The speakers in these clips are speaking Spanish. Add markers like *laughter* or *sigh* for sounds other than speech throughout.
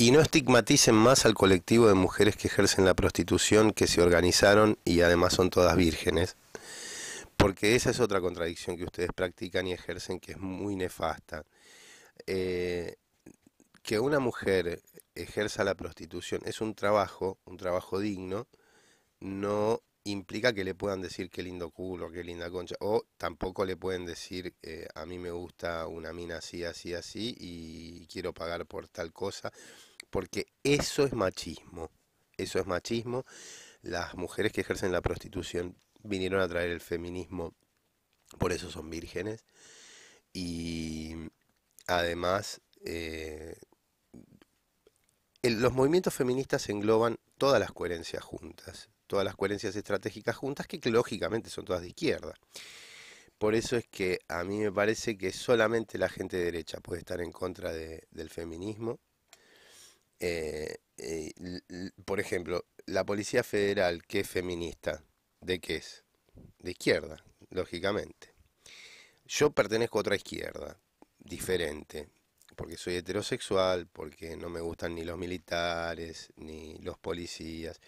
y no estigmaticen más al colectivo de mujeres que ejercen la prostitución, que se organizaron y además son todas vírgenes, porque esa es otra contradicción que ustedes practican y ejercen que es muy nefasta. Eh, que una mujer ejerza la prostitución es un trabajo, un trabajo digno, no implica que le puedan decir qué lindo culo, qué linda concha, o tampoco le pueden decir eh, a mí me gusta una mina así, así, así y quiero pagar por tal cosa, porque eso es machismo, eso es machismo. Las mujeres que ejercen la prostitución vinieron a traer el feminismo, por eso son vírgenes, y además... Eh, los movimientos feministas engloban todas las coherencias juntas todas las coherencias estratégicas juntas, que lógicamente son todas de izquierda. Por eso es que a mí me parece que solamente la gente derecha puede estar en contra del feminismo. Eh, eh, por ejemplo, la Policía Federal, que es feminista, ¿de qué es? De izquierda, lógicamente. Yo pertenezco a otra izquierda, diferente, porque soy heterosexual, porque no me gustan ni los militares, ni los policías,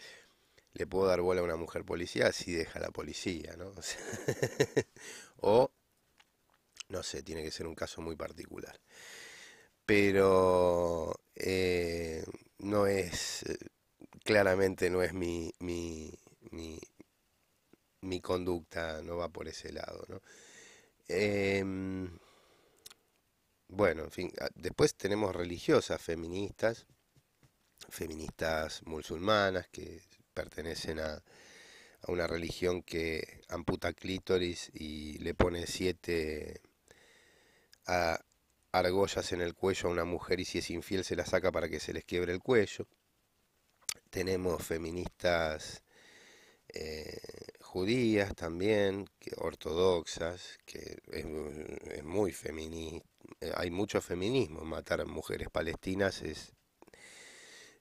le puedo dar bola a una mujer policía si deja la policía, ¿no? *laughs* O, no sé, tiene que ser un caso muy particular. Pero eh, no es, eh, claramente no es mi, mi, mi, conducta, no va por ese lado, ¿no? Em, bueno, en fin, ah, después tenemos religiosas feministas, feministas musulmanas que pertenecen a, una religión que amputa clítoris y le pone siete argollas en el cuello a una mujer y si es infiel se la saca para que se les quiebre el cuello. Tenemos feministas eh, judías también, ortodoxas, que es, muy feminista. Eh, hay mucho feminismo. Matar mujeres palestinas es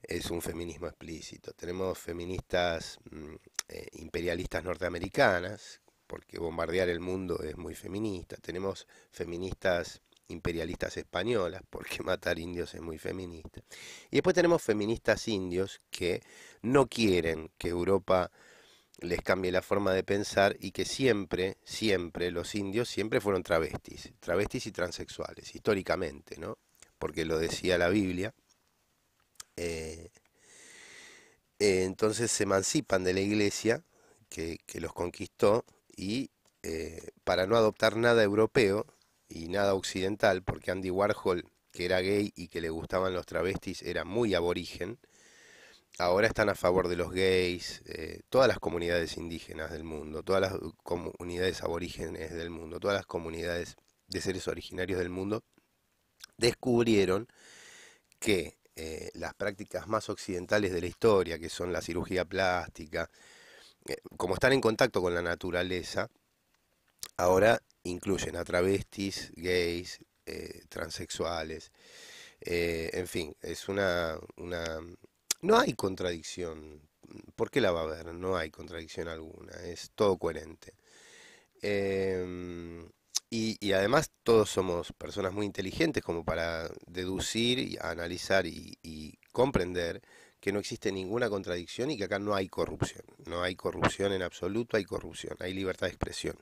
es un feminismo explícito. Tenemos feministas mm, eh, imperialistas norteamericanas, porque bombardear el mundo es muy feminista. Tenemos feministas imperialistas españolas, porque *laughs* matar indios es muy feminista. Y después tenemos feministas indios que no quieren que Europa les cambie la forma de pensar y que siempre, siempre, los indios siempre fueron travestis, travestis y transexuales, históricamente, ¿no? Porque lo decía la Biblia, eh, eh, entonces se emancipan de la iglesia que, los conquistó y eh, para no adoptar nada europeo y nada occidental, porque Andy Warhol, que era gay y que le gustaban los travestis, era muy aborigen, ahora están a favor de los gays, todas las comunidades indígenas del mundo, todas las comunidades aborígenes del mundo, todas las comunidades de seres originarios del mundo, descubrieron que eh, las prácticas más occidentales de la historia, que son la cirugía plástica, eh, como están en contacto con la naturaleza, ahora incluyen a travestis, gays, eh, transexuales, en fin, es una, No hay contradicción, ¿por qué la va a haber? No hay contradicción alguna, es todo coherente. Em, y, además todos somos personas muy inteligentes como para deducir, y analizar y, y, comprender que no existe ninguna contradicción y que acá no hay corrupción. No hay corrupción en absoluto, hay corrupción, hay libertad de expresión.